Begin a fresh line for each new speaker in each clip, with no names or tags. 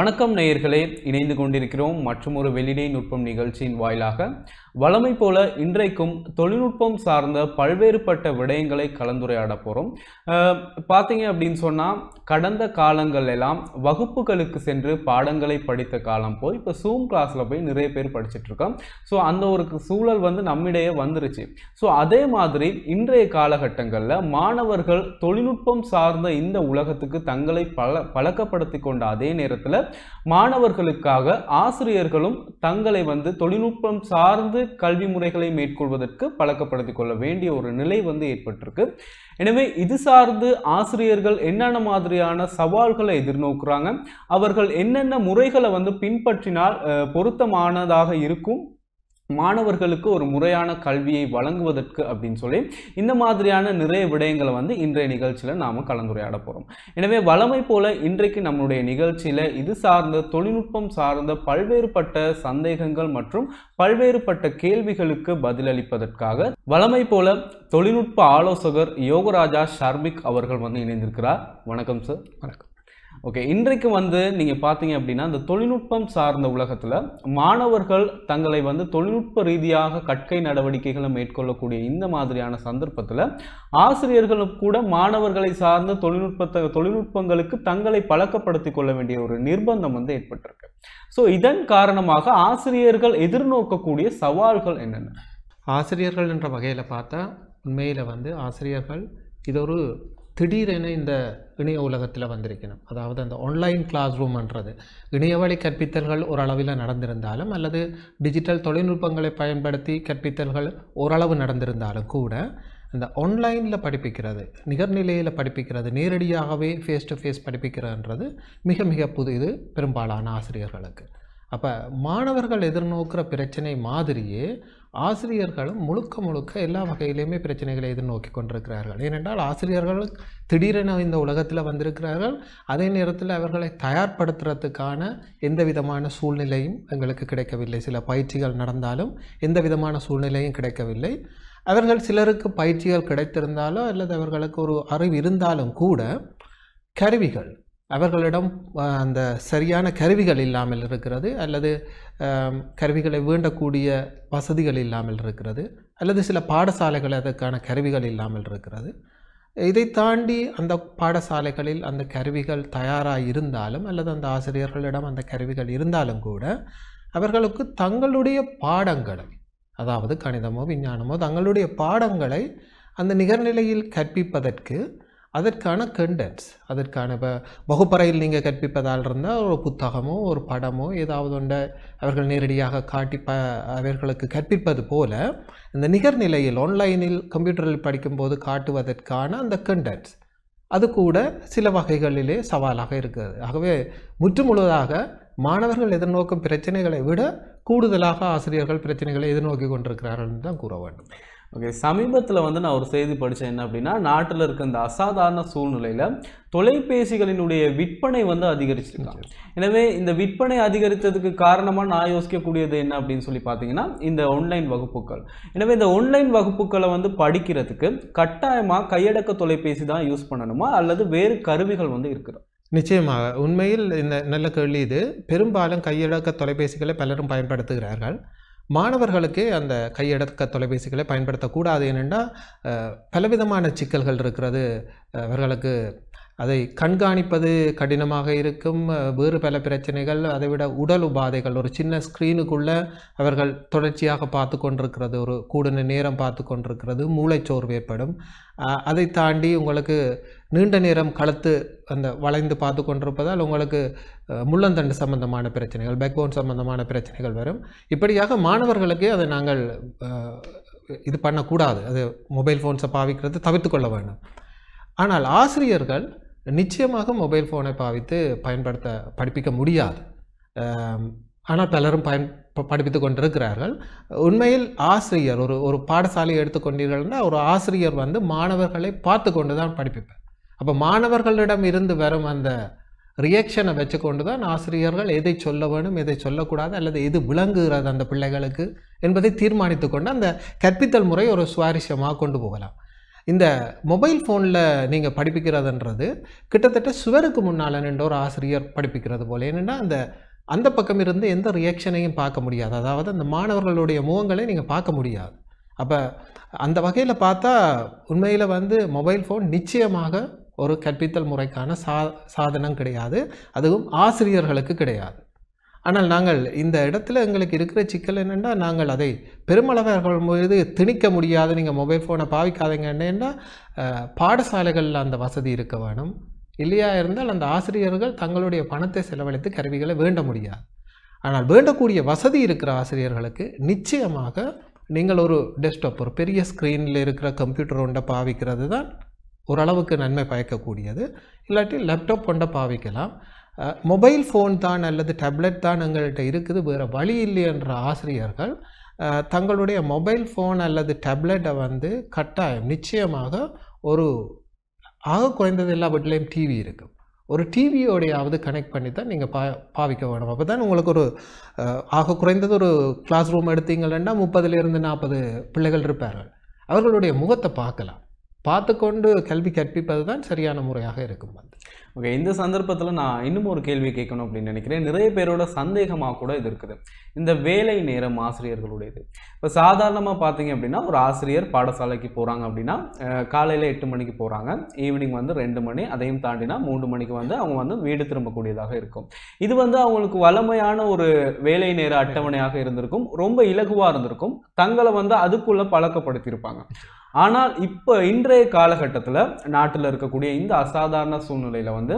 வணக்கம் நேயர்களே இணைந்து கொண்டிருக்கிறோம் மற்றும் ஒரு வெளியிடை நுட்பம் நிகழ்ச்சியின் வாயிலாக வளமை போல இன்றைக்கும் தொழில்நுட்பம் சார்ந்த பல்வேறுபட்ட விடயங்களை கலந்துரையாட போகிறோம் பார்த்தீங்க அப்படின்னு சொன்னால் கடந்த காலங்கள் எல்லாம் வகுப்புகளுக்கு சென்று பாடங்களை படித்த காலம் போய் இப்போ சூம் கிளாஸில் போய் நிறைய பேர் படிச்சுட்ருக்கோம் ஸோ அந்த ஒரு சூழல் வந்து நம்மிடையே வந்துருச்சு ஸோ அதே மாதிரி இன்றைய காலகட்டங்களில் மாணவர்கள் தொழில்நுட்பம் சார்ந்த இந்த உலகத்துக்கு தங்களை பல பழக்கப்படுத்தி கொண்ட அதே நேரத்தில் மாணவர்களுக்காக ஆசிரியர்களும் தங்களை வந்து தொழில்நுட்பம் சார்ந்து சார்ந்து கல்வி முறைகளை மேற்கொள்வதற்கு பழக்கப்படுத்திக் கொள்ள வேண்டிய ஒரு நிலை வந்து ஏற்பட்டிருக்கு எனவே இது சார்ந்து ஆசிரியர்கள் என்னென்ன மாதிரியான சவால்களை எதிர்நோக்குறாங்க அவர்கள் என்னென்ன முறைகளை வந்து பின்பற்றினால் பொருத்தமானதாக இருக்கும் மாணவர்களுக்கு ஒரு முறையான கல்வியை வழங்குவதற்கு அப்படின்னு சொல்லி இந்த மாதிரியான நிறைய விடயங்களை வந்து இன்றைய நிகழ்ச்சியில் நாம் கலந்துரையாட போகிறோம் எனவே வளமை போல இன்றைக்கு நம்முடைய நிகழ்ச்சியில் இது சார்ந்த தொழில்நுட்பம் சார்ந்த பல்வேறுபட்ட சந்தேகங்கள் மற்றும் பல்வேறுபட்ட கேள்விகளுக்கு பதிலளிப்பதற்காக வளமை போல தொழில்நுட்ப ஆலோசகர் யோகராஜா ஷர்மிக் அவர்கள் வந்து இணைந்திருக்கிறார் வணக்கம் சார் வணக்கம் ஓகே இன்றைக்கு வந்து நீங்கள் பார்த்தீங்க அப்படின்னா இந்த தொழில்நுட்பம் சார்ந்த உலகத்தில் மாணவர்கள் தங்களை வந்து தொழில்நுட்ப ரீதியாக கற்கை நடவடிக்கைகளை மேற்கொள்ளக்கூடிய இந்த மாதிரியான சந்தர்ப்பத்தில் ஆசிரியர்களும் கூட மாணவர்களை சார்ந்த தொழில்நுட்பத்தை தொழில்நுட்பங்களுக்கு தங்களை பழக்கப்படுத்தி கொள்ள வேண்டிய ஒரு நிர்பந்தம் வந்து ஏற்பட்டிருக்கு ஸோ இதன் காரணமாக ஆசிரியர்கள் எதிர்நோக்கக்கூடிய சவால்கள்
என்னென்ன ஆசிரியர்கள் என்ற வகையில் பார்த்தா உண்மையில் வந்து ஆசிரியர்கள் இது ஒரு திடீரென இந்த இணைய உலகத்தில் வந்திருக்கணும் அதாவது அந்த ஆன்லைன் கிளாஸ் ரூம்ன்றது இணையவழி கற்பித்தல்கள் ஓரளவில் நடந்திருந்தாலும் அல்லது டிஜிட்டல் தொழில்நுட்பங்களை பயன்படுத்தி கற்பித்தல்கள் ஓரளவு நடந்திருந்தாலும் கூட இந்த ஆன்லைனில் படிப்பிக்கிறது நிகர்நிலையில் படிப்பிக்கிறது நேரடியாகவே ஃபேஸ் டு ஃபேஸ் படிப்பிக்கிறதுன்றது மிக மிக புது இது பெரும்பாலான ஆசிரியர்களுக்கு அப்போ மாணவர்கள் எதிர்நோக்கிற பிரச்சனை மாதிரியே ஆசிரியர்களும் முழுக்க முழுக்க எல்லா வகையிலையுமே பிரச்சனைகளை எதிர்நோக்கி கொண்டிருக்கிறார்கள் ஏனென்றால் ஆசிரியர்கள் திடீரென இந்த உலகத்தில் வந்திருக்கிறார்கள் அதே நேரத்தில் அவர்களை தயார்படுத்துறதுக்கான எந்த விதமான சூழ்நிலையும் எங்களுக்கு கிடைக்கவில்லை சில பயிற்சிகள் நடந்தாலும் எந்த விதமான சூழ்நிலையும் கிடைக்கவில்லை அவர்கள் சிலருக்கு பயிற்சிகள் கிடைத்திருந்தாலோ அல்லது அவர்களுக்கு ஒரு அறிவு இருந்தாலும் கூட கருவிகள் அவர்களிடம் அந்த சரியான கருவிகள் இல்லாமல் இருக்கிறது அல்லது கருவிகளை வேண்டக்கூடிய வசதிகள் இல்லாமல் இருக்கிறது அல்லது சில பாடசாலைகள் அதற்கான கருவிகள் இல்லாமல் இருக்கிறது இதை தாண்டி அந்த பாடசாலைகளில் அந்த கருவிகள் தயாராக இருந்தாலும் அல்லது அந்த ஆசிரியர்களிடம் அந்த கருவிகள் இருந்தாலும் கூட அவர்களுக்கு தங்களுடைய பாடங்களை அதாவது கணிதமோ விஞ்ஞானமோ தங்களுடைய பாடங்களை அந்த நிகர்நிலையில் கற்பிப்பதற்கு அதற்கான கண்டென்ட்ஸ் அதற்கான இப்போ வகுப்பறையில் நீங்கள் கற்பிப்பதால் இருந்தால் ஒரு புத்தகமோ ஒரு படமோ ஏதாவது ஒன்றை அவர்கள் நேரடியாக காட்டி ப அவர்களுக்கு கற்பிப்பது போல இந்த நிகர்நிலையில் ஆன்லைனில் கம்ப்யூட்டரில் படிக்கும்போது காட்டுவதற்கான அந்த கண்டென்ட்ஸ் அது கூட சில வகைகளிலே சவாலாக இருக்கிறது ஆகவே முற்று முழுவதாக மாணவர்கள் எதிர்நோக்கும் பிரச்சனைகளை விட கூடுதலாக ஆசிரியர்கள் பிரச்சனைகளை எதிர்நோக்கி
கொண்டிருக்கிறார்கள் தான் கூற வேண்டும் ஓகே சமீபத்தில் வந்து நான் ஒரு செய்தி படித்தேன் என்ன அப்படின்னா நாட்டில் இருக்க இந்த அசாதாரண சூழ்நிலையில் தொலைபேசிகளினுடைய விற்பனை வந்து அதிகரிச்சிருக்காங்க எனவே இந்த விற்பனை அதிகரித்ததுக்கு காரணமாக நான் யோசிக்கக்கூடியது என்ன அப்படின்னு சொல்லி பார்த்தீங்கன்னா இந்த ஆன்லைன் வகுப்புகள் எனவே இந்த ஆன்லைன் வகுப்புகளை வந்து படிக்கிறதுக்கு கட்டாயமாக கையடக்க தொலைபேசி தான் யூஸ் பண்ணணுமா அல்லது வேறு கருவிகள் வந்து இருக்கிறோம்
நிச்சயமாக உண்மையில் இந்த நல்ல கேள்வி இது பெரும்பாலும் கையடக்க தொலைபேசிகளை பலரும் பயன்படுத்துகிறார்கள் மாணவர்களுக்கு அந்த கையடக்க தொலைபேசிகளை பயன்படுத்தக்கூடாது என்னென்னா பலவிதமான சிக்கல்கள் இருக்கிறது அவர்களுக்கு அதை கண்காணிப்பது கடினமாக இருக்கும் வேறு பல பிரச்சனைகள் அதைவிட உடல் உபாதைகள் ஒரு சின்ன ஸ்க்ரீனுக்குள்ளே அவர்கள் தொடர்ச்சியாக பார்த்து கொண்டிருக்கிறது ஒரு கூடுன நேரம் பார்த்து கொண்டிருக்கிறது மூளைச்சோர்வு ஏற்படும் அதை தாண்டி உங்களுக்கு நீண்ட நேரம் கழுத்து அந்த வளைந்து பார்த்து கொண்டிருப்பதால் உங்களுக்கு முள்ளந்தண்டு சம்பந்தமான பிரச்சனைகள் பேக்போன் சம்பந்தமான பிரச்சனைகள் வரும் இப்படியாக மாணவர்களுக்கு அதை நாங்கள் இது பண்ணக்கூடாது அது மொபைல் ஃபோன்ஸை பாவிக்கிறது தவிர்த்து கொள்ள வேண்டும் ஆனால் ஆசிரியர்கள் நிச்சயமாக மொபைல் ஃபோனை பாவித்து பயன்படுத்த படிப்பிக்க முடியாது ஆனால் பலரும் பயன் படிப்பித்து கொண்டிருக்கிறார்கள் உண்மையில் ஆசிரியர் ஒரு ஒரு பாடசாலையை எடுத்துக்கொண்டீர்கள்னா ஒரு ஆசிரியர் வந்து மாணவர்களை பார்த்து கொண்டு தான் படிப்பிப்பார் அப்போ மாணவர்களிடம் இருந்து வரும் அந்த ரியாக்ஷனை வச்சுக்கொண்டு தான் ஆசிரியர்கள் எதை சொல்ல வேணும் எதை சொல்லக்கூடாது அல்லது எது விளங்குகிறது அந்த பிள்ளைகளுக்கு என்பதை தீர்மானித்து கொண்டு அந்த கற்பித்தல் முறை ஒரு சுவாரஸ்யமாக கொண்டு போகலாம் இந்த மொபைல் ஃபோனில் நீங்கள் படிப்பிக்கிறதுன்றது கிட்டத்தட்ட சுவருக்கு முன்னால் நின்ற ஒரு ஆசிரியர் படிப்பிக்கிறது போல் என்னென்னா அந்த அந்த பக்கம் இருந்து எந்த ரியாக்ஷனையும் பார்க்க முடியாது அதாவது அந்த மாணவர்களுடைய முகங்களை நீங்கள் பார்க்க முடியாது அப்போ அந்த வகையில் பார்த்தா உண்மையில் வந்து மொபைல் ஃபோன் நிச்சயமாக ஒரு கற்பித்தல் முறைக்கான சா சாதனம் கிடையாது அதுவும் ஆசிரியர்களுக்கு கிடையாது ஆனால் நாங்கள் இந்த இடத்துல எங்களுக்கு இருக்கிற சிக்கல் என்னென்னா நாங்கள் அதை பெருமளவாக இது திணிக்க முடியாது நீங்கள் மொபைல் ஃபோனை பாவிக்காதீங்க என்னென்னா பாடசாலைகளில் அந்த வசதி இருக்க வேணும் இல்லையா இருந்தால் அந்த ஆசிரியர்கள் தங்களுடைய பணத்தை செலவழித்து கருவிகளை வேண்ட முடியாது ஆனால் வேண்டக்கூடிய வசதி இருக்கிற ஆசிரியர்களுக்கு நிச்சயமாக நீங்கள் ஒரு டெஸ்க்டாப் ஒரு பெரிய ஸ்க்ரீனில் இருக்கிற கம்ப்யூட்டர் ஒன்றை பாவிக்கிறது தான் ஓரளவுக்கு நன்மை பயக்கக்கூடியது இல்லாட்டி லேப்டாப் கொண்ட பாவிக்கலாம் மொபைல் ஃபோன் தான் அல்லது டேப்லெட் தான் எங்கள்கிட்ட இருக்குது வேறு வழி இல்லை என்ற ஆசிரியர்கள் தங்களுடைய மொபைல் ஃபோன் அல்லது டேப்லெட்டை வந்து கட்டாயம் நிச்சயமாக ஒரு ஆக குறைந்தது எல்லா வீட்லேயும் டிவி இருக்குது ஒரு டிவியோடையாவது கனெக்ட் பண்ணி தான் நீங்கள் பா பாவிக்க வேணும் அப்போ தான் உங்களுக்கு ஒரு ஆக குறைந்தது ஒரு கிளாஸ் ரூம் எடுத்தீங்கன்னா முப்பதுலேருந்து நாற்பது பிள்ளைகள் இருப்பார்கள் அவர்களுடைய முகத்தை பார்க்கலாம் பார்த்து கொண்டு கல்வி கற்பிப்பது தான் சரியான முறையாக இருக்கும் வந்து
ஓகே இந்த சந்தர்ப்பத்தில் நான் இன்னும் ஒரு கேள்வி கேட்கணும் அப்படின்னு நினைக்கிறேன் நிறைய பேரோட சந்தேகமாக கூட இது இருக்குது இந்த வேலை நேரம் ஆசிரியர்களுடையது இப்போ சாதாரணமாக பார்த்தீங்க அப்படின்னா ஒரு ஆசிரியர் பாடசாலைக்கு போகிறாங்க அப்படின்னா காலையில் எட்டு மணிக்கு போகிறாங்க ஈவினிங் வந்து ரெண்டு மணி அதையும் தாண்டினா மூன்று மணிக்கு வந்து அவங்க வந்து வீடு திரும்பக்கூடியதாக இருக்கும் இது வந்து அவங்களுக்கு வளமையான ஒரு வேலை நேர அட்டவணையாக இருந்திருக்கும் ரொம்ப இலகுவாக இருந்திருக்கும் தங்களை வந்து அதுக்குள்ளே பழக்கப்படுத்தியிருப்பாங்க ஆனால் இப்போ இன்றைய காலகட்டத்தில் நாட்டில் இருக்கக்கூடிய இந்த அசாதாரண சூழ்நிலையில் வந்து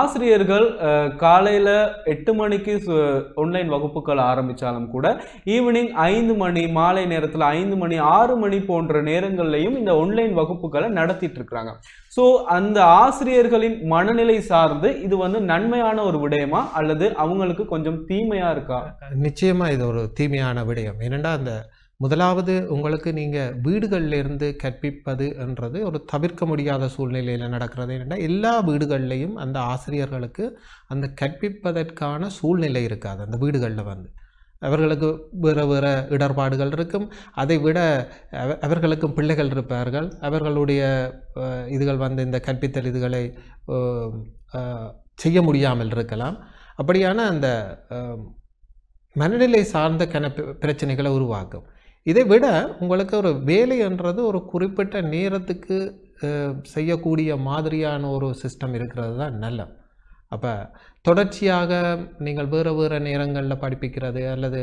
ஆசிரியர்கள் காலையில் எட்டு மணிக்கு ஆன்லைன் வகுப்புகள் ஆரம்பித்தாலும் கூட ஈவினிங் ஐந்து மணி மாலை நேரத்தில் ஐந்து மணி ஆறு மணி போன்ற நேரங்கள்லையும் இந்த ஆன்லைன் வகுப்புகளை நடத்திட்டு இருக்கிறாங்க ஸோ அந்த ஆசிரியர்களின் மனநிலை சார்ந்து இது வந்து நன்மையான ஒரு விடயமா அல்லது
அவங்களுக்கு கொஞ்சம் தீமையாக இருக்கா நிச்சயமாக இது ஒரு தீமையான விடயம் என்னென்னா அந்த முதலாவது உங்களுக்கு நீங்கள் வீடுகளிலிருந்து கற்பிப்பது என்றது ஒரு தவிர்க்க முடியாத சூழ்நிலையில் நடக்கிறது என்னென்னா எல்லா வீடுகள்லேயும் அந்த ஆசிரியர்களுக்கு அந்த கற்பிப்பதற்கான சூழ்நிலை இருக்காது அந்த வீடுகளில் வந்து அவர்களுக்கு வேறு வேறு இடர்பாடுகள் இருக்கும் அதை விட அவர்களுக்கும் பிள்ளைகள் இருப்பார்கள் அவர்களுடைய இதுகள் வந்து இந்த கற்பித்தல் இதுகளை செய்ய முடியாமல் இருக்கலாம் அப்படியான அந்த மனநிலை சார்ந்த கன பிரச்சனைகளை உருவாக்கும் இதை விட உங்களுக்கு ஒரு வேலைன்றது ஒரு குறிப்பிட்ட நேரத்துக்கு செய்யக்கூடிய மாதிரியான ஒரு சிஸ்டம் இருக்கிறது தான் நல்ல அப்போ தொடர்ச்சியாக நீங்கள் வேறு வேறு நேரங்களில் படிப்பிக்கிறது அல்லது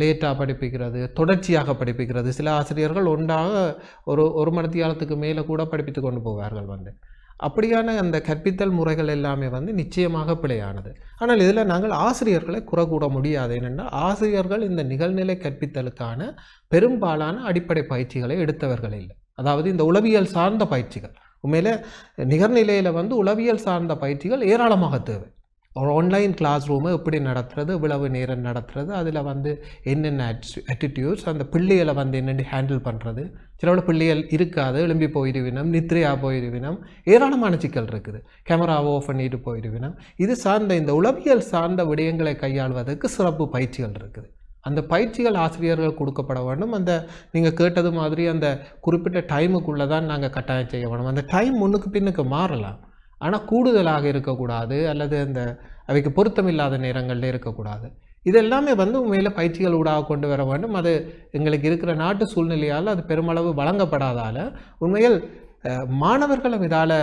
லேட்டாக படிப்பிக்கிறது தொடர்ச்சியாக படிப்பிக்கிறது சில ஆசிரியர்கள் ஒன்றாக ஒரு ஒரு மணி நேரத்துக்கு மேலே கூட படிப்பித்து கொண்டு போவார்கள் வந்து அப்படியான அந்த கற்பித்தல் முறைகள் எல்லாமே வந்து நிச்சயமாக பிழையானது ஆனால் இதில் நாங்கள் ஆசிரியர்களை குறை கூட முடியாது ஏனென்றால் ஆசிரியர்கள் இந்த நிகழ்நிலை கற்பித்தலுக்கான பெரும்பாலான அடிப்படை பயிற்சிகளை எடுத்தவர்கள் இல்லை அதாவது இந்த உளவியல் சார்ந்த பயிற்சிகள் உண்மையில் நிகர்நிலையில் வந்து உளவியல் சார்ந்த பயிற்சிகள் ஏராளமாக தேவை ஒரு ஆன்லைன் கிளாஸ் ரூமை எப்படி நடத்துறது இவ்வளவு நேரம் நடத்துறது அதில் வந்து என்னென்ன ஆட்டிடியூட்ஸ் அந்த பிள்ளைகளை வந்து என்னென்னு ஹேண்டில் பண்ணுறது சிலவோட பிள்ளைகள் இருக்காது எழும்பி போயிடுவினம் நித்ரையாக போயிடுவினம் ஏராளமான சிக்கல் இருக்குது கேமராவை ஆஃப் பண்ணிட்டு போயிடுவினம் இது சார்ந்த இந்த உளவியல் சார்ந்த விடயங்களை கையாள்வதற்கு சிறப்பு பயிற்சிகள் இருக்குது அந்த பயிற்சிகள் ஆசிரியர்கள் கொடுக்கப்பட வேண்டும் அந்த நீங்கள் கேட்டது மாதிரி அந்த குறிப்பிட்ட டைமுக்குள்ளே தான் நாங்கள் கட்டாயம் செய்ய வேணும் அந்த டைம் முன்னுக்கு பின்னுக்கு மாறலாம் ஆனால் கூடுதலாக இருக்கக்கூடாது அல்லது அந்த அவைக்கு பொருத்தமில்லாத நேரங்களில் இருக்கக்கூடாது இது எல்லாமே வந்து உண்மையில் பயிற்சிகள் ஊடாக கொண்டு வர வேண்டும் அது எங்களுக்கு இருக்கிற நாட்டு சூழ்நிலையால் அது பெருமளவு வழங்கப்படாதால் உண்மையில் மாணவர்களும் இதால்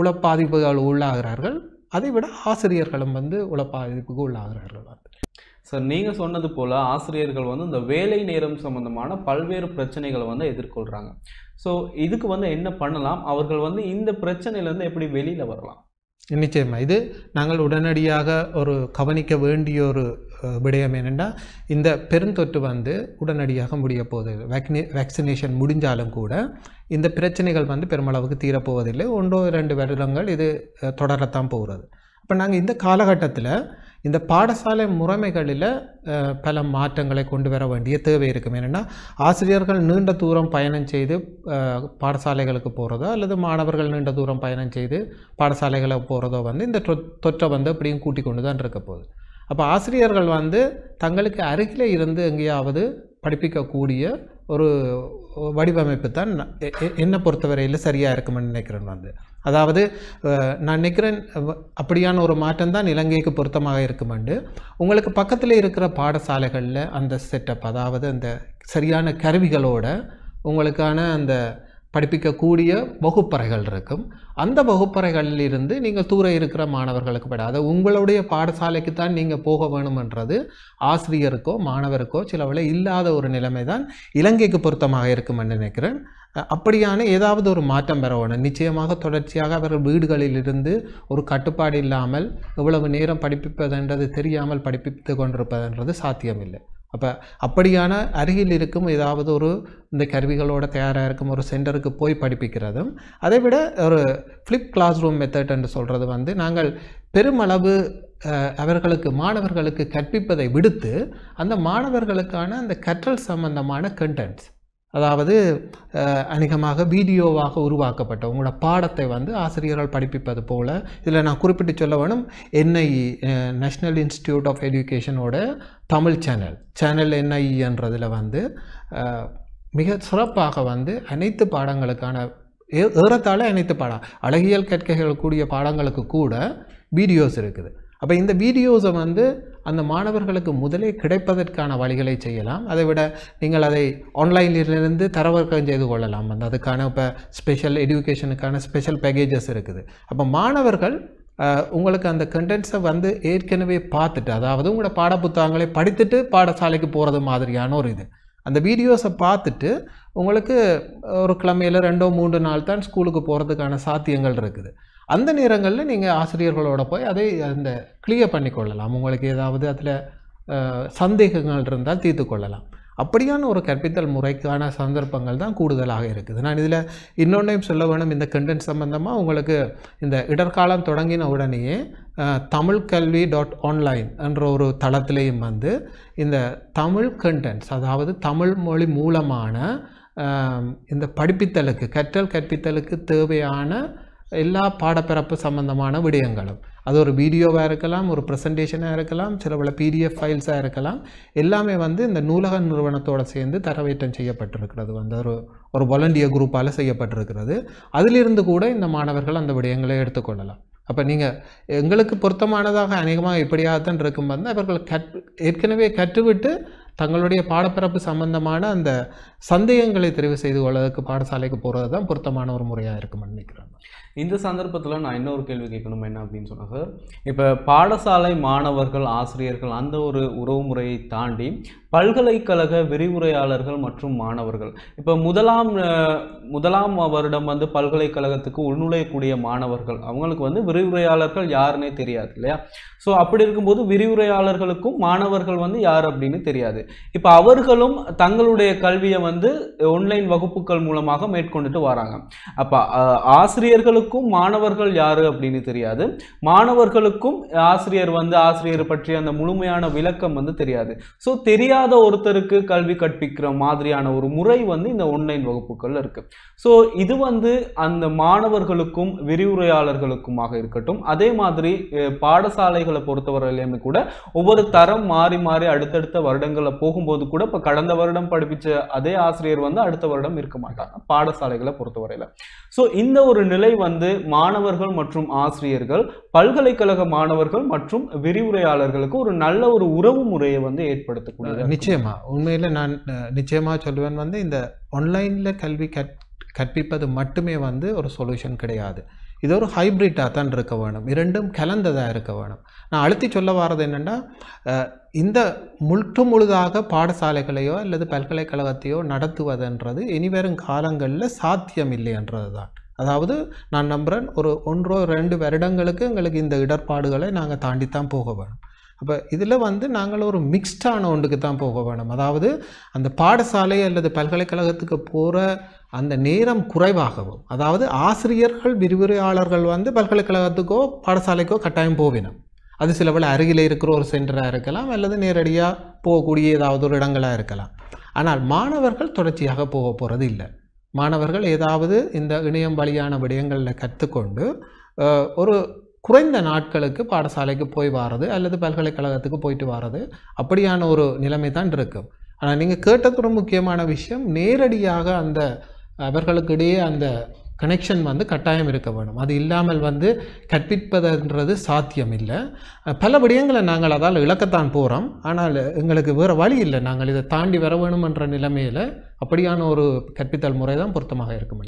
உளப்பாதிப்புகள் உள்ளாகிறார்கள் அதை விட ஆசிரியர்களும் வந்து உளப்பாதிப்புக்கு உள்ளாகிறார்கள்
சார் நீங்கள் சொன்னது போல் ஆசிரியர்கள் வந்து இந்த வேலை நேரம் சம்மந்தமான பல்வேறு பிரச்சனைகளை வந்து எதிர்கொள்கிறாங்க ஸோ இதுக்கு வந்து என்ன பண்ணலாம் அவர்கள் வந்து இந்த பிரச்சனையிலேருந்து எப்படி வெளியில் வரலாம்
நிச்சயமாக இது நாங்கள் உடனடியாக ஒரு கவனிக்க வேண்டிய ஒரு விடயம் என்னென்னா இந்த பெருந்தொற்று வந்து உடனடியாக முடிய போகுது வேக்னே வேக்சினேஷன் முடிஞ்சாலும் கூட இந்த பிரச்சனைகள் வந்து பெருமளவுக்கு தீரப்போவதில்லை ஒன்றோ ரெண்டு வருடங்கள் இது தொடரத்தான் போகிறது இப்போ நாங்கள் இந்த காலகட்டத்தில் இந்த பாடசாலை முறைமைகளில் பல மாற்றங்களை கொண்டு வர வேண்டிய தேவை இருக்கும் என்னென்னா ஆசிரியர்கள் நீண்ட தூரம் பயணம் செய்து பாடசாலைகளுக்கு போகிறதோ அல்லது மாணவர்கள் நீண்ட தூரம் பயணம் செய்து பாடசாலைகளை போகிறதோ வந்து இந்த தொற்றை வந்து அப்படியும் கூட்டிக் கொண்டு தான் இருக்க போகுது அப்போ ஆசிரியர்கள் வந்து தங்களுக்கு அருகில் இருந்து எங்கேயாவது படிப்பிக்கக்கூடிய ஒரு வடிவமைப்பு தான் என்னை பொறுத்தவரையில் சரியாக இருக்குமென்னு நினைக்கிறேன் வந்து அதாவது நான் நினைக்கிறேன் அப்படியான ஒரு மாற்றம் தான் இலங்கைக்கு பொருத்தமாக இருக்குமெண்டு உங்களுக்கு பக்கத்தில் இருக்கிற பாடசாலைகளில் அந்த செட்டப் அதாவது அந்த சரியான கருவிகளோட உங்களுக்கான அந்த படிப்பிக்கக்கூடிய வகுப்பறைகள் இருக்கும் அந்த வகுப்பறைகளிலிருந்து நீங்கள் தூர இருக்கிற மாணவர்களுக்கு படாத உங்களுடைய பாடசாலைக்கு தான் நீங்கள் போக வேணுமென்றது ஆசிரியருக்கோ மாணவருக்கோ சிலவில் இல்லாத ஒரு நிலைமை தான் இலங்கைக்கு பொருத்தமாக இருக்கும் என்று நினைக்கிறேன் அப்படியான ஏதாவது ஒரு மாற்றம் பெற வேணும் நிச்சயமாக தொடர்ச்சியாக அவர்கள் வீடுகளிலிருந்து ஒரு கட்டுப்பாடு இல்லாமல் எவ்வளவு நேரம் படிப்பிப்பதென்றது தெரியாமல் படிப்பித்து கொண்டிருப்பதென்றது சாத்தியமில்லை அப்போ அப்படியான அருகில் இருக்கும் ஏதாவது ஒரு இந்த கருவிகளோட தயாராக இருக்கும் ஒரு சென்டருக்கு போய் படிப்பிக்கிறதும் அதை விட ஒரு ஃப்ளிப் கிளாஸ் ரூம் மெத்தட் என்று சொல்கிறது வந்து நாங்கள் பெருமளவு அவர்களுக்கு மாணவர்களுக்கு கற்பிப்பதை விடுத்து அந்த மாணவர்களுக்கான அந்த கற்றல் சம்பந்தமான கண்டென்ட்ஸ் அதாவது அநேகமாக வீடியோவாக உருவாக்கப்பட்ட உங்களோட பாடத்தை வந்து ஆசிரியர்கள் படிப்பிப்பது போல் இதில் நான் குறிப்பிட்டு சொல்ல வேணும் என்ஐ நேஷ்னல் இன்ஸ்டியூட் ஆஃப் எஜுகேஷனோட தமிழ் சேனல் சேனல் என்ஐஇன்றதில் வந்து மிக சிறப்பாக வந்து அனைத்து பாடங்களுக்கான ஏ ஏறத்தாழ அனைத்து பாடம் அழகியல் கற்கைகள் கூடிய பாடங்களுக்கு கூட வீடியோஸ் இருக்குது அப்போ இந்த வீடியோஸை வந்து அந்த மாணவர்களுக்கு முதலே கிடைப்பதற்கான வழிகளை செய்யலாம் அதை விட நீங்கள் அதை ஆன்லைனிலிருந்து தரவர்க்கம் செய்து கொள்ளலாம் அந்த அதுக்கான இப்போ ஸ்பெஷல் எஜுகேஷனுக்கான ஸ்பெஷல் பேக்கேஜஸ் இருக்குது அப்போ மாணவர்கள் உங்களுக்கு அந்த கண்டென்ட்ஸை வந்து ஏற்கனவே பார்த்துட்டு அதாவது உங்களோட பாடப்புத்தகங்களை படித்துட்டு பாடசாலைக்கு போகிறது மாதிரியான ஒரு இது அந்த வீடியோஸை பார்த்துட்டு உங்களுக்கு ஒரு கிழமையில் ரெண்டோ மூன்று நாள் தான் ஸ்கூலுக்கு போகிறதுக்கான சாத்தியங்கள் இருக்குது அந்த நேரங்களில் நீங்கள் ஆசிரியர்களோட போய் அதை அந்த கிளியர் பண்ணிக்கொள்ளலாம் உங்களுக்கு ஏதாவது அதில் சந்தேகங்கள் இருந்தால் தீர்த்து கொள்ளலாம் அப்படியான ஒரு கற்பித்தல் முறைக்கான சந்தர்ப்பங்கள் தான் கூடுதலாக இருக்குது நான் இதில் இன்னொன்றையும் சொல்ல வேணும் இந்த கண்டென்ட் சம்பந்தமாக உங்களுக்கு இந்த இடர்காலம் தொடங்கின உடனேயே தமிழ் கல்வி டாட் ஆன்லைன் என்ற ஒரு தளத்திலையும் வந்து இந்த தமிழ் கண்டென்ட்ஸ் அதாவது தமிழ் மொழி மூலமான இந்த படிப்பித்தலுக்கு கற்றல் கற்பித்தலுக்கு தேவையான எல்லா பாடப்பிறப்பு சம்மந்தமான விடயங்களும் அது ஒரு வீடியோவாக இருக்கலாம் ஒரு ப்ரெசன்டேஷனாக இருக்கலாம் சில பல பிடிஎஃப் ஃபைல்ஸாக இருக்கலாம் எல்லாமே வந்து இந்த நூலக நிறுவனத்தோடு சேர்ந்து தரவேற்றம் செய்யப்பட்டிருக்கிறது வந்து ஒரு ஒரு வாலண்டியர் குரூப்பால் செய்யப்பட்டிருக்கிறது அதிலிருந்து கூட இந்த மாணவர்கள் அந்த விடயங்களை எடுத்துக்கொள்ளலாம் அப்போ நீங்கள் எங்களுக்கு பொருத்தமானதாக அநேகமாக இப்படியாகத்தான் இருக்கும் வந்து அவர்கள் கற் ஏற்கனவே கற்றுவிட்டு தங்களுடைய பாடப்பிறப்பு சம்பந்தமான அந்த சந்தேகங்களை தெரிவு செய்து கொள்வதற்கு பாடசாலைக்கு போகிறது தான் பொருத்தமான ஒரு முறையாக இருக்கும்னு நினைக்கிறாங்க
இந்த சந்தர்ப்பத்தில் நான் இன்னொரு கேள்வி கேட்கணும் என்ன அப்படின்னு சொன்னாங்க சார்
இப்போ பாடசாலை
மாணவர்கள் ஆசிரியர்கள் அந்த ஒரு உறவுமுறையை தாண்டி பல்கலைக்கழக விரிவுரையாளர்கள் மற்றும் மாணவர்கள் இப்போ முதலாம் முதலாம் வருடம் வந்து பல்கலைக்கழகத்துக்கு உள்நுழையக்கூடிய மாணவர்கள் அவங்களுக்கு வந்து விரிவுரையாளர்கள் யாருன்னே தெரியாது இல்லையா ஸோ அப்படி இருக்கும்போது விரிவுரையாளர்களுக்கும் மாணவர்கள் வந்து யார் அப்படின்னு தெரியாது இப்போ அவர்களும் தங்களுடைய கல்வியை வந்து ஒன்லைன் வகுப்புகள் மூலமாக மேற்கொண்டுட்டு வராங்க அப்போ ஆசிரியர்களுக்கு ஆசிரியர்களுக்கும் மாணவர்கள் யார் அப்படின்னு தெரியாது மாணவர்களுக்கும் ஆசிரியர் வந்து ஆசிரியர் பற்றிய அந்த முழுமையான விளக்கம் வந்து தெரியாது ஸோ தெரியாத ஒருத்தருக்கு கல்வி கற்பிக்கிற மாதிரியான ஒரு முறை வந்து இந்த ஆன்லைன் வகுப்புகள் இருக்கு ஸோ இது வந்து அந்த மாணவர்களுக்கும் விரிவுரையாளர்களுக்குமாக இருக்கட்டும் அதே மாதிரி பாடசாலைகளை பொறுத்தவரையிலுமே கூட ஒவ்வொரு தரம் மாறி மாறி அடுத்தடுத்த வருடங்களில் போகும்போது கூட இப்போ கடந்த வருடம் படிப்பிச்ச அதே ஆசிரியர் வந்து அடுத்த வருடம் இருக்க மாட்டாங்க பாடசாலைகளை பொறுத்தவரையில் ஸோ இந்த ஒரு நிலை வந்து வந்து மாணவர்கள் மற்றும் ஆசிரியர்கள் பல்கலைக்கழக மாணவர்கள் மற்றும்
விரிவுரையாளர்களுக்கு ஒரு நல்ல ஒரு உறவு முறையை வந்து ஏற்படுத்தக்கூடிய நிச்சயமா உண்மையில நான் நிச்சயமா சொல்லுவேன் வந்து இந்த ஆன்லைன்ல கல்வி கற்பிப்பது மட்டுமே வந்து ஒரு சொல்யூஷன் கிடையாது இது ஒரு ஹைப்ரிட்டாக தான் இருக்க வேணும் இரண்டும் கலந்ததாக இருக்க வேணும் நான் அழுத்தி சொல்ல வர்றது என்னென்னா இந்த முற்று முழுதாக பாடசாலைகளையோ அல்லது பல்கலைக்கழகத்தையோ நடத்துவதுன்றது இனிவரும் காலங்களில் சாத்தியம் இல்லைன்றது தான் அதாவது நான் நம்புகிறேன் ஒரு ஒன்றோ ரெண்டு வருடங்களுக்கு எங்களுக்கு இந்த இடர்பாடுகளை நாங்கள் தாண்டித்தான் போக வேணும் அப்போ இதில் வந்து நாங்கள் ஒரு மிக்ஸ்டான ஒன்றுக்கு தான் போக வேணும் அதாவது அந்த பாடசாலை அல்லது பல்கலைக்கழகத்துக்கு போகிற அந்த நேரம் குறைவாகவும் அதாவது ஆசிரியர்கள் விரிவுரையாளர்கள் வந்து பல்கலைக்கழகத்துக்கோ பாடசாலைக்கோ கட்டாயம் போவினோம் அது சில சிலவில் அருகில் இருக்கிற ஒரு சென்டராக இருக்கலாம் அல்லது நேரடியாக போகக்கூடிய ஏதாவது ஒரு இடங்களாக இருக்கலாம் ஆனால் மாணவர்கள் தொடர்ச்சியாக போக போகிறது இல்லை மாணவர்கள் ஏதாவது இந்த இணையம் வழியான விடயங்களில் கற்றுக்கொண்டு ஒரு குறைந்த நாட்களுக்கு பாடசாலைக்கு போய் வாரது அல்லது பல்கலைக்கழகத்துக்கு போயிட்டு வாரது அப்படியான ஒரு நிலைமை தான் இருக்கும் ஆனால் நீங்கள் கேட்டதுடன் முக்கியமான விஷயம் நேரடியாக அந்த அவர்களுக்கு இடையே அந்த கனெக்ஷன் வந்து கட்டாயம் இருக்க வேணும் அது இல்லாமல் வந்து கற்பிப்பதுன்றது சாத்தியம் இல்லை பல விடயங்களை நாங்கள் அதால் இழக்கத்தான் போகிறோம் ஆனால் எங்களுக்கு வேறு வழி இல்லை நாங்கள் இதை தாண்டி வர வேணுமென்ற நிலைமையில் அப்படியான ஒரு கற்பித்தல் முறை தான் பொருத்தமாக இருக்கும்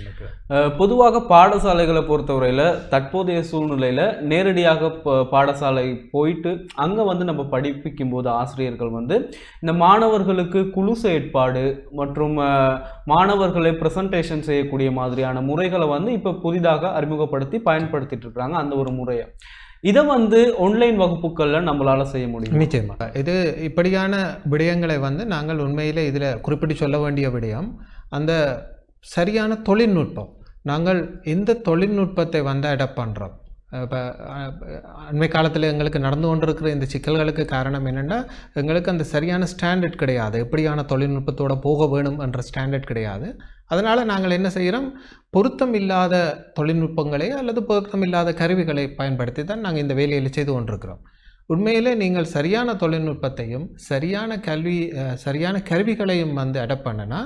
பொதுவாக பாடசாலைகளை
பொறுத்தவரையில் தற்போதைய சூழ்நிலையில் நேரடியாக பாடசாலை போயிட்டு அங்கே வந்து நம்ம படிப்பிக்கும் போது ஆசிரியர்கள் வந்து இந்த மாணவர்களுக்கு குழு செயற்பாடு மற்றும் மாணவர்களை ப்ரெசன்டேஷன் செய்யக்கூடிய மாதிரியான முறைகளை வந்து இப்போ புதிதாக அறிமுகப்படுத்தி பயன்படுத்திட்டு இருக்கிறாங்க அந்த ஒரு முறையை இதை வந்து ஆன்லைன் வகுப்புகளில்
நம்மளால் செய்ய முடியும் நிச்சயமாக இது இப்படியான விடயங்களை வந்து நாங்கள் உண்மையில் இதில் குறிப்பிட்டு சொல்ல வேண்டிய விடயம் அந்த சரியான தொழில்நுட்பம் நாங்கள் எந்த தொழில்நுட்பத்தை வந்து அடாப்ட் பண்ணுறோம் இப்போ அண்மை காலத்தில் எங்களுக்கு நடந்து கொண்டிருக்கிற இந்த சிக்கல்களுக்கு காரணம் என்னென்னா எங்களுக்கு அந்த சரியான ஸ்டாண்டர்ட் கிடையாது எப்படியான தொழில்நுட்பத்தோடு போக வேணும் என்ற ஸ்டாண்டர்ட் கிடையாது அதனால் நாங்கள் என்ன செய்கிறோம் பொருத்தம் இல்லாத தொழில்நுட்பங்களை அல்லது பொருத்தம் இல்லாத கருவிகளை பயன்படுத்தி தான் நாங்கள் இந்த வேலையில் செய்து கொண்டிருக்கிறோம் உண்மையிலே நீங்கள் சரியான தொழில்நுட்பத்தையும் சரியான கல்வி சரியான கருவிகளையும் வந்து அடப்ட் பண்ணனா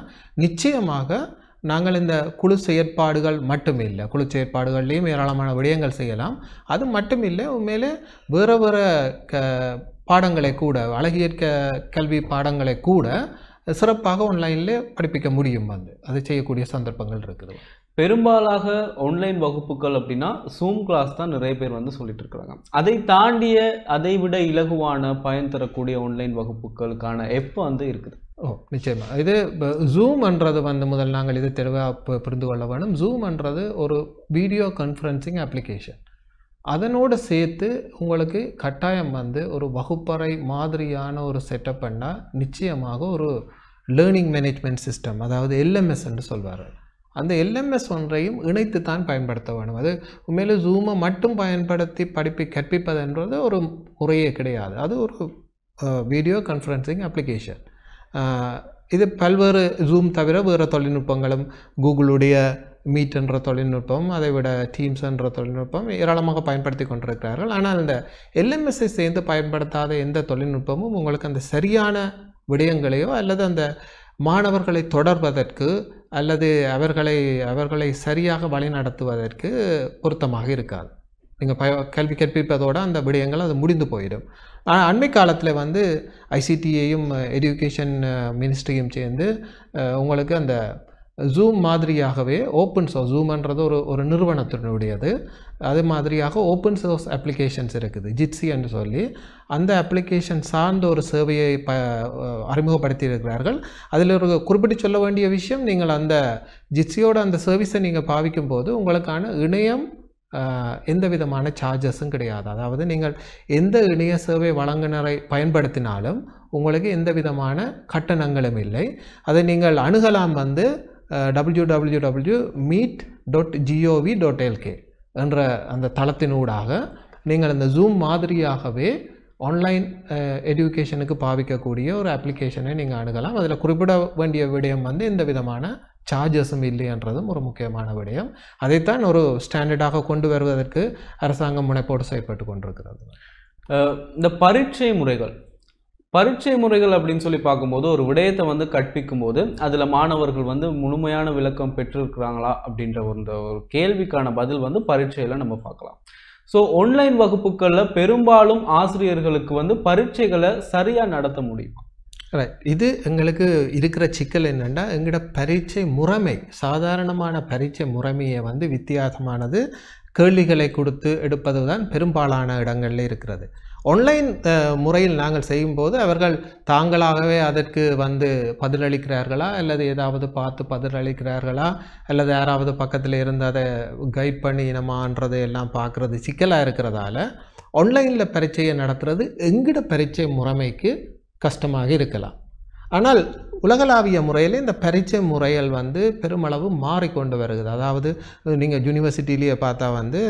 நிச்சயமாக நாங்கள் இந்த குழு செயற்பாடுகள் மட்டும் இல்லை குழு செயற்பாடுகள்லேயும் ஏராளமான விடயங்கள் செய்யலாம் அது மட்டும் இல்லை உண்மையிலே வேறு வேறு க பாடங்களை கூட அழகியற்க கல்வி பாடங்களை கூட சிறப்பாக ஆன்லைனில் படிப்பிக்க முடியும் வந்து அதை செய்யக்கூடிய சந்தர்ப்பங்கள் இருக்குது
பெரும்பாலாக ஆன்லைன் வகுப்புகள் அப்படின்னா சூம் கிளாஸ் தான் நிறைய பேர் வந்து சொல்லிட்டு இருக்கிறாங்க அதை தாண்டிய அதை விட
இலகுவான பயன் தரக்கூடிய ஆன்லைன் வகுப்புகளுக்கான எப்போ வந்து இருக்குது ஓ நிச்சயமாக இது ஜூம்ன்றது வந்து முதல் நாங்கள் இது தெளிவாக புரிந்து கொள்ள வேணும் ஜூம்ன்றது ஒரு வீடியோ கான்ஃபரன்சிங் அப்ளிகேஷன் அதனோடு சேர்த்து உங்களுக்கு கட்டாயம் வந்து ஒரு வகுப்பறை மாதிரியான ஒரு செட்டப் பண்ணால் நிச்சயமாக ஒரு லேர்னிங் மேனேஜ்மெண்ட் சிஸ்டம் அதாவது எல்எம்எஸ் என்று சொல்வார் அந்த எல்எம்எஸ் ஒன்றையும் இணைத்து தான் பயன்படுத்த வேண்டும் அது உண்மையிலே ஜூமை மட்டும் பயன்படுத்தி படிப்பை கற்பிப்பதுன்றது ஒரு முறையே கிடையாது அது ஒரு வீடியோ கான்ஃபரன்சிங் அப்ளிகேஷன் இது பல்வேறு ஜூம் தவிர வேறு தொழில்நுட்பங்களும் கூகுளுடைய மீட் என்ற தொழில்நுட்பம் அதை விட டீம்ஸ் என்ற தொழில்நுட்பம் ஏராளமாக பயன்படுத்தி கொண்டிருக்கிறார்கள் ஆனால் இந்த எல்எம்எஸ்ஐ சேர்ந்து பயன்படுத்தாத எந்த தொழில்நுட்பமும் உங்களுக்கு அந்த சரியான விடயங்களையோ அல்லது அந்த மாணவர்களை தொடர்வதற்கு அல்லது அவர்களை அவர்களை சரியாக வழிநடத்துவதற்கு பொருத்தமாக இருக்காது நீங்கள் பய கல்வி கற்பிப்பதோடு அந்த விடயங்கள் அது முடிந்து போயிடும் ஆனால் அண்மை காலத்தில் வந்து ஐசிடியையும் எஜுகேஷன் மினிஸ்ட்ரியும் சேர்ந்து உங்களுக்கு அந்த ஜூம் மாதிரியாகவே ஓப்பன் சோர்ஸ் ஜூம்ன்றது ஒரு ஒரு நிறுவனத்தினுடையது அது மாதிரியாக ஓப்பன் சோர்ஸ் அப்ளிகேஷன்ஸ் இருக்குது ஜிட்ஸி என்று சொல்லி அந்த அப்ளிகேஷன் சார்ந்த ஒரு சேவையை ப அறிமுகப்படுத்தியிருக்கிறார்கள் அதில் ஒரு குறிப்பிட்டு சொல்ல வேண்டிய விஷயம் நீங்கள் அந்த ஜிட்ஸியோட அந்த சர்வீஸை நீங்கள் பாவிக்கும் போது உங்களுக்கான இணையம் எந்த விதமான சார்ஜஸும் கிடையாது அதாவது நீங்கள் எந்த இணைய சேவை வழங்குனரை பயன்படுத்தினாலும் உங்களுக்கு எந்த விதமான கட்டணங்களும் இல்லை அதை நீங்கள் அணுகலாம் வந்து W W meet dot GOV dot LK என்ற அந்த தளத்தினூடாக நீங்கள் இந்த ஜூம் மாதிரியாகவே ஆன்லைன் எஜுகேஷனுக்கு eh, பாவிக்கக்கூடிய ஒரு அப்ளிகேஷனை நீங்கள் அணுகலாம் அதில் குறிப்பிட வேண்டிய விடயம் வந்து இந்த விதமான சார்ஜஸும் இல்லைன்றதும் ஒரு முக்கியமான விடயம் அதைத்தான் ஒரு ஸ்டாண்டர்டாக கொண்டு வருவதற்கு அரசாங்கம் முனைப்போடு செயல்பட்டு கொண்டிருக்கிறது
இந்த பரீட்சை முறைகள் பரீட்சை முறைகள் அப்படின்னு சொல்லி பார்க்கும்போது ஒரு விடயத்தை வந்து கற்பிக்கும் போது அதில் மாணவர்கள் வந்து முழுமையான விளக்கம் பெற்றிருக்கிறாங்களா அப்படின்ற ஒரு கேள்விக்கான பதில் வந்து பரீட்சையில் நம்ம பார்க்கலாம் ஸோ ஆன்லைன் வகுப்புகளில் பெரும்பாலும் ஆசிரியர்களுக்கு வந்து பரீட்சைகளை சரியாக நடத்த முடியுமா
இது எங்களுக்கு இருக்கிற சிக்கல் என்னென்னா எங்களோட பரீட்சை முறைமை சாதாரணமான பரீட்சை முறைமையை வந்து வித்தியாசமானது கேள்விகளை கொடுத்து எடுப்பது தான் பெரும்பாலான இடங்களில் இருக்கிறது ஆன்லைன் முறையில் நாங்கள் செய்யும்போது அவர்கள் தாங்களாகவே அதற்கு வந்து பதிலளிக்கிறார்களா அல்லது ஏதாவது பார்த்து பதிலளிக்கிறார்களா அல்லது யாராவது பக்கத்தில் இருந்து அதை கைட் பண்ணி இனமான்றதை எல்லாம் பார்க்குறது சிக்கலாக இருக்கிறதால ஆன்லைனில் பரீட்சையை நடத்துகிறது எங்கிட பரீட்சை முறைமைக்கு கஷ்டமாக இருக்கலாம் ஆனால் உலகளாவிய முறையில் இந்த பரீட்சை முறைகள் வந்து பெருமளவு மாறிக்கொண்டு வருகிறது அதாவது நீங்கள் யூனிவர்சிட்டிலேயே பார்த்தா வந்து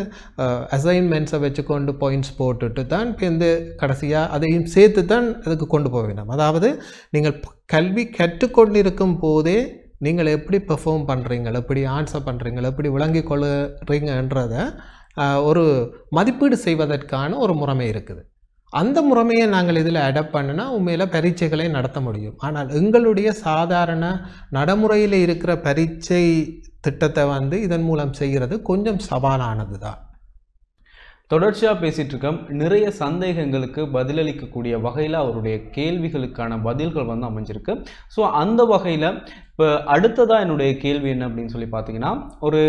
அசைன்மெண்ட்ஸை வச்சுக்கொண்டு பாயிண்ட்ஸ் போட்டுட்டு தான் இந்த கடைசியாக அதையும் சேர்த்து தான் அதுக்கு கொண்டு போக வேண்டும் அதாவது நீங்கள் கல்வி கற்றுக்கொண்டிருக்கும் போதே நீங்கள் எப்படி பெர்ஃபார்ம் பண்ணுறீங்களோ எப்படி ஆன்சர் பண்ணுறீங்களோ எப்படி விளங்கி கொள்ளுறீங்கன்றதை ஒரு மதிப்பீடு செய்வதற்கான ஒரு முறைமை இருக்குது அந்த முறைமையை நாங்கள் இதில் அடப்ட் பண்ணினா உண்மையில் பரீட்சைகளை நடத்த முடியும் ஆனால் எங்களுடைய சாதாரண நடைமுறையில் இருக்கிற பரீட்சை திட்டத்தை வந்து இதன் மூலம் செய்கிறது கொஞ்சம் சவாலானது தான் தொடர்ச்சியாக பேசிகிட்டு இருக்கோம் நிறைய சந்தேகங்களுக்கு
பதிலளிக்கக்கூடிய வகையில் அவருடைய கேள்விகளுக்கான பதில்கள் வந்து அமைஞ்சிருக்கு ஸோ அந்த வகையில் இப்போ அடுத்ததாக என்னுடைய கேள்வி என்ன அப்படின்னு சொல்லி பார்த்தீங்கன்னா ஒரு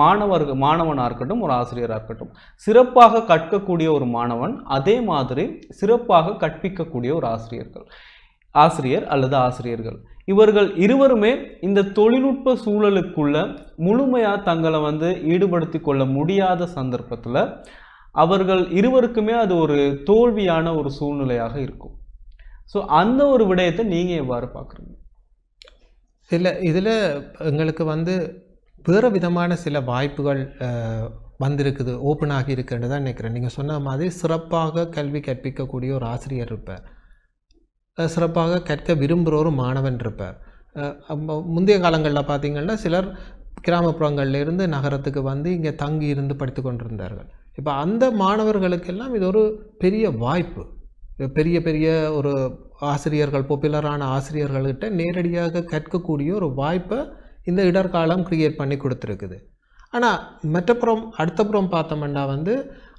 மாணவர்கள் மாணவனாக இருக்கட்டும் ஒரு ஆசிரியராக இருக்கட்டும் சிறப்பாக கற்கக்கூடிய ஒரு மாணவன் அதே மாதிரி சிறப்பாக கற்பிக்கக்கூடிய ஒரு ஆசிரியர்கள் ஆசிரியர் அல்லது ஆசிரியர்கள் இவர்கள் இருவருமே இந்த தொழில்நுட்ப சூழலுக்குள்ள முழுமையாக தங்களை வந்து ஈடுபடுத்தி கொள்ள முடியாத சந்தர்ப்பத்தில் அவர்கள் இருவருக்குமே அது ஒரு தோல்வியான ஒரு
சூழ்நிலையாக இருக்கும் ஸோ அந்த ஒரு விடயத்தை நீங்கள் எவ்வாறு பார்க்குறீங்க சில இதில் எங்களுக்கு வந்து வேறு விதமான சில வாய்ப்புகள் வந்திருக்குது ஓப்பன் ஆகி இருக்குன்னு தான் நினைக்கிறேன் நீங்கள் சொன்ன மாதிரி சிறப்பாக கல்வி கற்பிக்கக்கூடிய ஒரு ஆசிரியர் இருப்பார் சிறப்பாக கற்க விரும்புகிற ஒரு மாணவன் இருப்பார் முந்தைய காலங்களில் பார்த்திங்கன்னா சிலர் கிராமப்புறங்கள்லேருந்து நகரத்துக்கு வந்து இங்கே தங்கி இருந்து படித்து கொண்டிருந்தார்கள் இப்போ அந்த மாணவர்களுக்கெல்லாம் இது ஒரு பெரிய வாய்ப்பு பெரிய பெரிய ஒரு ஆசிரியர்கள் பொப்புலரான ஆசிரியர்கள்கிட்ட நேரடியாக கற்கக்கூடிய ஒரு வாய்ப்பை இந்த இடர்காலம் க்ரியேட் பண்ணி கொடுத்துருக்குது ஆனால் மற்றப்புறம் அடுத்தப்புறம் பார்த்தோம்னா வந்து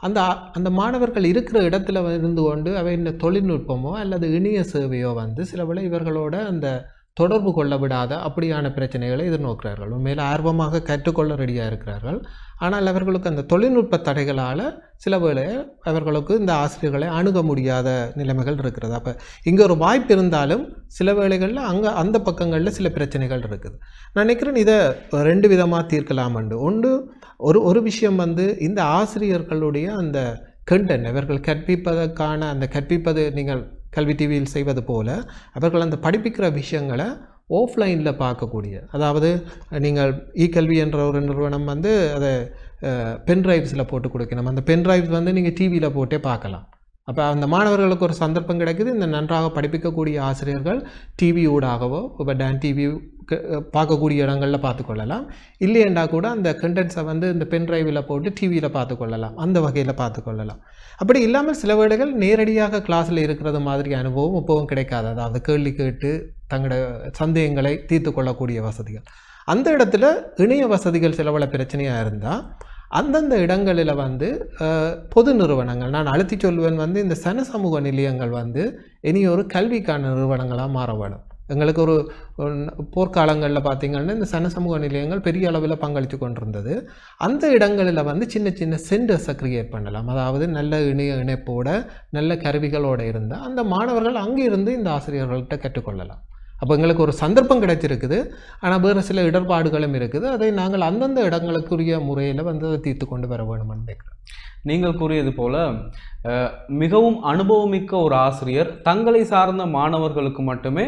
அந்த அந்த மாணவர்கள் இருக்கிற இடத்துல இருந்து கொண்டு அவை இந்த தொழில்நுட்பமோ அல்லது இணைய சேவையோ வந்து சில வேளை இவர்களோட அந்த தொடர்பு கொள்ள விடாத அப்படியான பிரச்சனைகளை எதிர்நோக்கிறார்கள் உண்மையில் ஆர்வமாக கற்றுக்கொள்ள ரெடியாக இருக்கிறார்கள் ஆனால் அவர்களுக்கு அந்த தொழில்நுட்ப தடைகளால் சில வேளை அவர்களுக்கு இந்த ஆசிரியர்களை அணுக முடியாத நிலைமைகள் இருக்கிறது அப்போ இங்கே ஒரு வாய்ப்பு இருந்தாலும் சில வேளைகளில் அங்கே அந்த பக்கங்களில் சில பிரச்சனைகள் இருக்குது நான் நினைக்கிறேன் இதை ரெண்டு விதமாக தீர்க்கலாமண்டு ஒன்று ஒரு ஒரு விஷயம் வந்து இந்த ஆசிரியர்களுடைய அந்த கண்டென்ட் அவர்கள் கற்பிப்பதற்கான அந்த கற்பிப்பது நீங்கள் கல்வி டிவியில் செய்வது போல் அவர்கள் அந்த படிப்பிக்கிற விஷயங்களை ஆஃப்லைனில் பார்க்கக்கூடிய அதாவது நீங்கள் கல்வி என்ற ஒரு நிறுவனம் வந்து அதை பென் ட்ரைவ்ஸில் போட்டு கொடுக்கணும் அந்த பென் டிரைவ்ஸ் வந்து நீங்கள் டிவியில் போட்டே பார்க்கலாம் அப்போ அந்த மாணவர்களுக்கு ஒரு சந்தர்ப்பம் கிடைக்குது இந்த நன்றாக படிப்பிக்கக்கூடிய ஆசிரியர்கள் டிவி ஊடாகவோ இப்போ டேன் டிவி பார்க்கக்கூடிய இடங்களில் பார்த்துக்கொள்ளலாம் இல்லையண்டா கூட அந்த கண்டென்ட்ஸை வந்து இந்த பென் ட்ரைவில் போட்டு டிவியில் பார்த்துக்கொள்ளலாம் அந்த வகையில் பார்த்துக்கொள்ளலாம் அப்படி இல்லாமல் சில வேளைகள் நேரடியாக கிளாஸில் இருக்கிறது மாதிரி அனுபவம் இப்போவும் கிடைக்காது அதாவது கேள்வி கேட்டு தங்களோட சந்தேகங்களை தீர்த்து கொள்ளக்கூடிய வசதிகள் அந்த இடத்துல இணைய வசதிகள் சிலவள பிரச்சனையாக இருந்தால் அந்தந்த இடங்களில் வந்து பொது நிறுவனங்கள் நான் அழுத்தி சொல்வேன் வந்து இந்த சன சமூக நிலையங்கள் வந்து இனி ஒரு கல்விக்கான நிறுவனங்களாக மாற வேணும் எங்களுக்கு ஒரு போர்க்காலங்களில் பார்த்திங்கன்னா இந்த சன சமூக நிலையங்கள் பெரிய அளவில் பங்களித்து கொண்டிருந்தது அந்த இடங்களில் வந்து சின்ன சின்ன சென்டர்ஸை க்ரியேட் பண்ணலாம் அதாவது நல்ல இணைய இணைப்போட நல்ல கருவிகளோடு இருந்தால் அந்த மாணவர்கள் அங்கிருந்து இந்த ஆசிரியர்கள்ட்ட கற்றுக்கொள்ளலாம் அப்போ எங்களுக்கு ஒரு சந்தர்ப்பம் கிடைச்சிருக்குது ஆனால் வேறு சில இடர்பாடுகளும் இருக்குது அதை நாங்கள் அந்தந்த இடங்களுக்குரிய முறையில் வந்து அதை தீர்த்து கொண்டு வர வேணும்னு நினைக்கிறோம்
நீங்கள் கூறியது போல மிகவும் அனுபவமிக்க ஒரு ஆசிரியர் தங்களை சார்ந்த மாணவர்களுக்கு மட்டுமே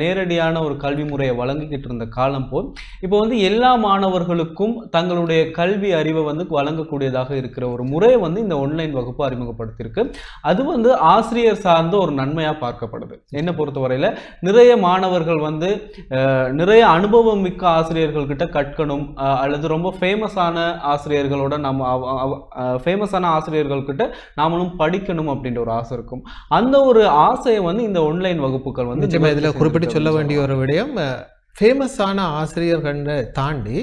நேரடியான ஒரு கல்வி முறையை வழங்கிக்கிட்டு இருந்த காலம் போல் இப்போ வந்து எல்லா மாணவர்களுக்கும் தங்களுடைய கல்வி அறிவை வந்து வழங்கக்கூடியதாக இருக்கிற ஒரு முறையை வந்து இந்த ஆன்லைன் வகுப்பு அறிமுகப்படுத்தியிருக்கு அது வந்து ஆசிரியர் சார்ந்த ஒரு நன்மையாக பார்க்கப்படுது என்னை பொறுத்தவரையில் நிறைய மாணவர்கள் வந்து நிறைய அனுபவம் மிக்க ஆசிரியர்கள்கிட்ட கற்கணும் அல்லது ரொம்ப ஃபேமஸான ஆசிரியர்களோட நம்ம ஃபேமஸ் ஃபேமஸான ஆசிரியர்கள்கிட்ட நாமளும் படிக்கணும் அப்படின்ற ஒரு ஆசை இருக்கும்
அந்த ஒரு ஆசையை வந்து இந்த ஆன்லைன் வகுப்புகள் வந்து இதில் குறிப்பிட்டு சொல்ல வேண்டிய ஒரு விடயம் ஃபேமஸான ஆசிரியர்களை தாண்டி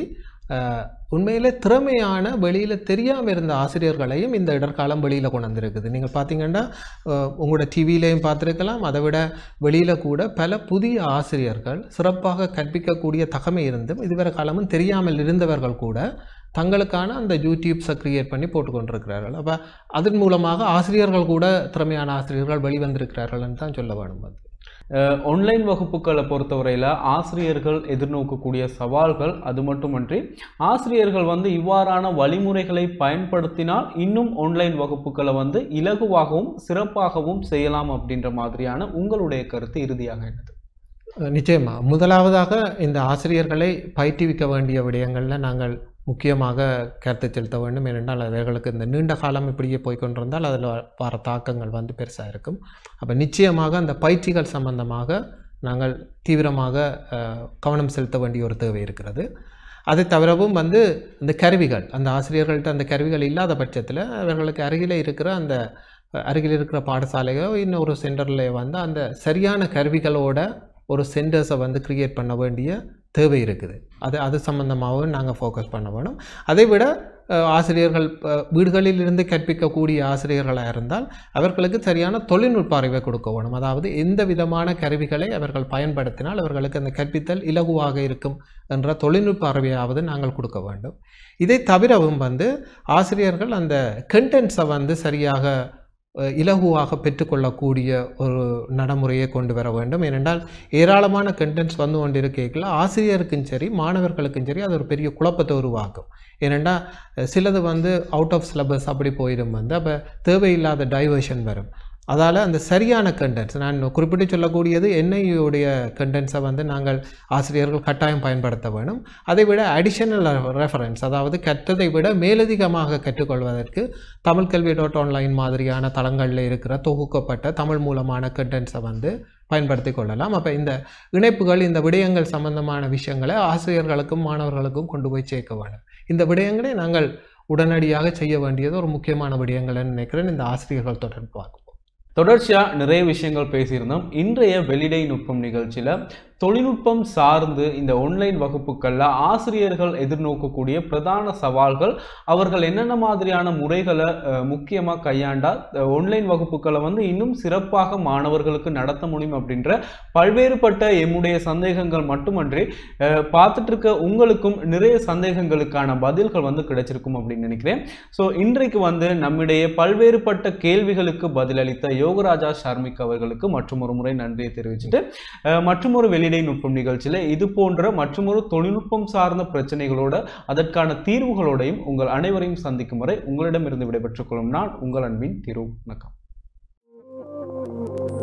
உண்மையில் திறமையான வெளியில் தெரியாமல் இருந்த ஆசிரியர்களையும் இந்த இடர்காலம் வெளியில் கொண்டு வந்திருக்குது நீங்கள் பார்த்தீங்கன்னா உங்களோட டிவிலையும் பார்த்துருக்கலாம் அதை விட வெளியில் கூட பல புதிய ஆசிரியர்கள் சிறப்பாக கற்பிக்கக்கூடிய தகமை இருந்தும் இதுவரை காலமும் தெரியாமல் இருந்தவர்கள் கூட தங்களுக்கான அந்த யூடியூப்ஸை க்ரியேட் பண்ணி போட்டுக்கொண்டிருக்கிறார்கள் அப்போ அதன் மூலமாக ஆசிரியர்கள் கூட திறமையான ஆசிரியர்கள் வெளிவந்திருக்கிறார்கள்னு தான் சொல்ல வேணும் அது ஆன்லைன் வகுப்புகளை பொறுத்தவரையில் ஆசிரியர்கள்
எதிர்நோக்கக்கூடிய சவால்கள் அது மட்டுமன்றி ஆசிரியர்கள் வந்து இவ்வாறான வழிமுறைகளை பயன்படுத்தினால் இன்னும் ஆன்லைன் வகுப்புகளை வந்து இலகுவாகவும் சிறப்பாகவும் செய்யலாம் அப்படின்ற மாதிரியான உங்களுடைய கருத்து இறுதியாக என்னது
நிச்சயமாக முதலாவதாக இந்த ஆசிரியர்களை பயிற்றுவிக்க வேண்டிய விடயங்களில் நாங்கள் முக்கியமாக கருத்தை செலுத்த வேண்டும் ஏனென்றால் அவர்களுக்கு இந்த நீண்ட காலம் இப்படியே போய்கொண்டிருந்தால் அதில் வர தாக்கங்கள் வந்து பெருசாக இருக்கும் அப்போ நிச்சயமாக அந்த பயிற்சிகள் சம்பந்தமாக நாங்கள் தீவிரமாக கவனம் செலுத்த வேண்டிய ஒரு தேவை இருக்கிறது அதை தவிரவும் வந்து இந்த கருவிகள் அந்த ஆசிரியர்கள்ட்ட அந்த கருவிகள் இல்லாத பட்சத்தில் அவர்களுக்கு அருகில் இருக்கிற அந்த அருகில் இருக்கிற பாடசாலையோ இன்னொரு சென்டரில் வந்து அந்த சரியான கருவிகளோட ஒரு சென்டர்ஸை வந்து க்ரியேட் பண்ண வேண்டிய தேவை இருக்குது அது அது சம்மந்தமாகவும் நாங்கள் ஃபோக்கஸ் பண்ண வேணும் அதை விட ஆசிரியர்கள் வீடுகளில் இருந்து கற்பிக்கக்கூடிய ஆசிரியர்களாக இருந்தால் அவர்களுக்கு சரியான தொழில்நுட்ப அறிவை கொடுக்க வேணும் அதாவது எந்த விதமான கருவிகளை அவர்கள் பயன்படுத்தினால் அவர்களுக்கு அந்த கற்பித்தல் இலகுவாக இருக்கும் என்ற தொழில்நுட்ப அறிவையாவது நாங்கள் கொடுக்க வேண்டும் இதை தவிரவும் வந்து ஆசிரியர்கள் அந்த கண்டென்ட்ஸை வந்து சரியாக இலகுவாக பெற்றுக்கொள்ளக்கூடிய ஒரு நடைமுறையை கொண்டு வர வேண்டும் ஏனென்றால் ஏராளமான கண்டென்ட்ஸ் வந்து கொண்டு இருக்கல ஆசிரியருக்கும் சரி மாணவர்களுக்கும் சரி அது ஒரு பெரிய குழப்பத்தை உருவாக்கும் ஏனென்றால் சிலது வந்து அவுட் ஆஃப் சிலபஸ் அப்படி போயிடும் வந்து அப்போ தேவையில்லாத டைவர்ஷன் வரும் அதால் அந்த சரியான கண்டென்ட்ஸ் நான் குறிப்பிட்டு சொல்லக்கூடியது என்ஐயுடைய கண்டென்ட்ஸை வந்து நாங்கள் ஆசிரியர்கள் கட்டாயம் பயன்படுத்த வேணும் அதை விட அடிஷனல் ரெஃபரன்ஸ் அதாவது கற்றதை விட மேலதிகமாக கற்றுக்கொள்வதற்கு தமிழ் கல்வி டாட் ஆன்லைன் மாதிரியான தளங்களில் இருக்கிற தொகுக்கப்பட்ட தமிழ் மூலமான கண்டென்ட்ஸை வந்து பயன்படுத்தி கொள்ளலாம் அப்போ இந்த இணைப்புகள் இந்த விடயங்கள் சம்பந்தமான விஷயங்களை ஆசிரியர்களுக்கும் மாணவர்களுக்கும் கொண்டு போய் சேர்க்க வேண்டும் இந்த விடயங்களை நாங்கள் உடனடியாக செய்ய வேண்டியது ஒரு முக்கியமான விடயங்கள்னு நினைக்கிறேன் இந்த ஆசிரியர்கள் பார்க்கும் தொடர்ச்சியாக
நிறைய விஷயங்கள் பேசியிருந்தோம் இன்றைய வெளிடை நுட்பம் நிகழ்ச்சியில் தொழில்நுட்பம் சார்ந்து இந்த ஒன்லைன் வகுப்புகளில் ஆசிரியர்கள் எதிர்நோக்கக்கூடிய பிரதான சவால்கள் அவர்கள் என்னென்ன மாதிரியான முறைகளை முக்கியமாக கையாண்டால் ஒன்லைன் வகுப்புகளை வந்து இன்னும் சிறப்பாக மாணவர்களுக்கு நடத்த முடியும் அப்படின்ற பல்வேறுபட்ட எம்முடைய சந்தேகங்கள் மட்டுமன்றி பார்த்துட்டு இருக்க உங்களுக்கும் நிறைய சந்தேகங்களுக்கான பதில்கள் வந்து கிடைச்சிருக்கும் அப்படின்னு நினைக்கிறேன் ஸோ இன்றைக்கு வந்து நம்மிடையே பல்வேறுபட்ட கேள்விகளுக்கு பதிலளித்த யோகராஜா ஷார்மிக் அவர்களுக்கு மற்றும் ஒரு முறை நன்றியை தெரிவிச்சுட்டு மற்றொரு வெளி இடைநுட்பம் நிகழ்ச்சியில் இது போன்ற மற்றொரு தொழில்நுட்பம் சார்ந்த பிரச்சனைகளோட அதற்கான தீர்வுகளோடையும் உங்கள் அனைவரையும் சந்திக்கும் வரை உங்களிடமிருந்து விடைபெற்றுக் கொள்ளும் நான் உங்கள் அன்பின் திரு வணக்கம்